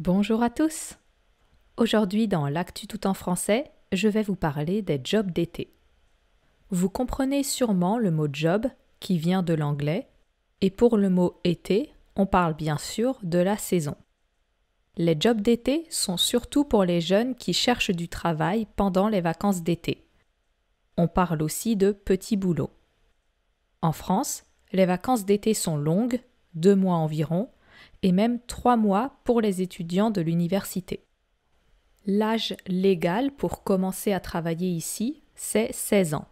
Bonjour à tous Aujourd'hui dans l'actu tout en français, je vais vous parler des jobs d'été. Vous comprenez sûrement le mot job qui vient de l'anglais et pour le mot été, on parle bien sûr de la saison. Les jobs d'été sont surtout pour les jeunes qui cherchent du travail pendant les vacances d'été. On parle aussi de petits boulot. En France, les vacances d'été sont longues, deux mois environ, et même 3 mois pour les étudiants de l'université. L'âge légal pour commencer à travailler ici, c'est 16 ans.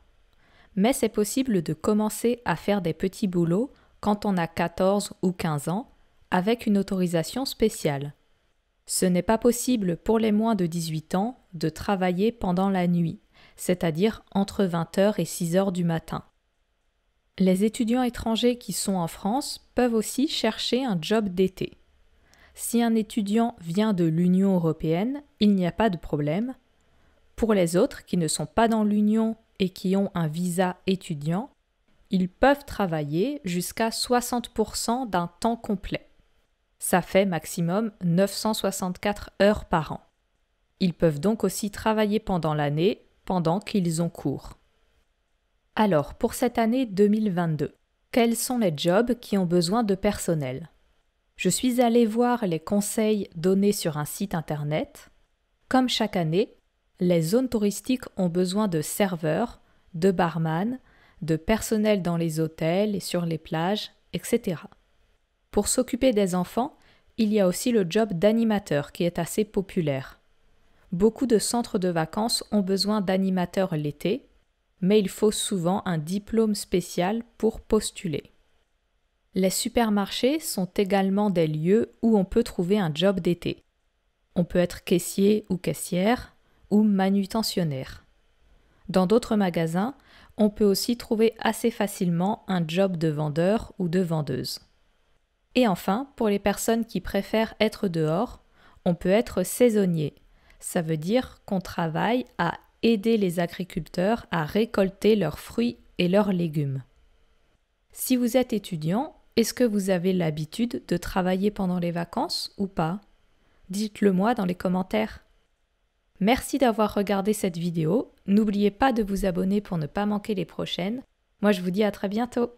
Mais c'est possible de commencer à faire des petits boulots quand on a 14 ou 15 ans avec une autorisation spéciale. Ce n'est pas possible pour les moins de 18 ans de travailler pendant la nuit, c'est-à-dire entre 20h et 6h du matin. Les étudiants étrangers qui sont en France peuvent aussi chercher un job d'été. Si un étudiant vient de l'Union européenne, il n'y a pas de problème. Pour les autres qui ne sont pas dans l'Union et qui ont un visa étudiant, ils peuvent travailler jusqu'à 60% d'un temps complet. Ça fait maximum 964 heures par an. Ils peuvent donc aussi travailler pendant l'année, pendant qu'ils ont cours. Alors, pour cette année 2022, quels sont les jobs qui ont besoin de personnel Je suis allée voir les conseils donnés sur un site internet. Comme chaque année, les zones touristiques ont besoin de serveurs, de barman, de personnel dans les hôtels et sur les plages, etc. Pour s'occuper des enfants, il y a aussi le job d'animateur qui est assez populaire. Beaucoup de centres de vacances ont besoin d'animateurs l'été mais il faut souvent un diplôme spécial pour postuler. Les supermarchés sont également des lieux où on peut trouver un job d'été. On peut être caissier ou caissière ou manutentionnaire. Dans d'autres magasins, on peut aussi trouver assez facilement un job de vendeur ou de vendeuse. Et enfin, pour les personnes qui préfèrent être dehors, on peut être saisonnier. Ça veut dire qu'on travaille à aider les agriculteurs à récolter leurs fruits et leurs légumes. Si vous êtes étudiant, est-ce que vous avez l'habitude de travailler pendant les vacances ou pas Dites-le moi dans les commentaires. Merci d'avoir regardé cette vidéo. N'oubliez pas de vous abonner pour ne pas manquer les prochaines. Moi je vous dis à très bientôt.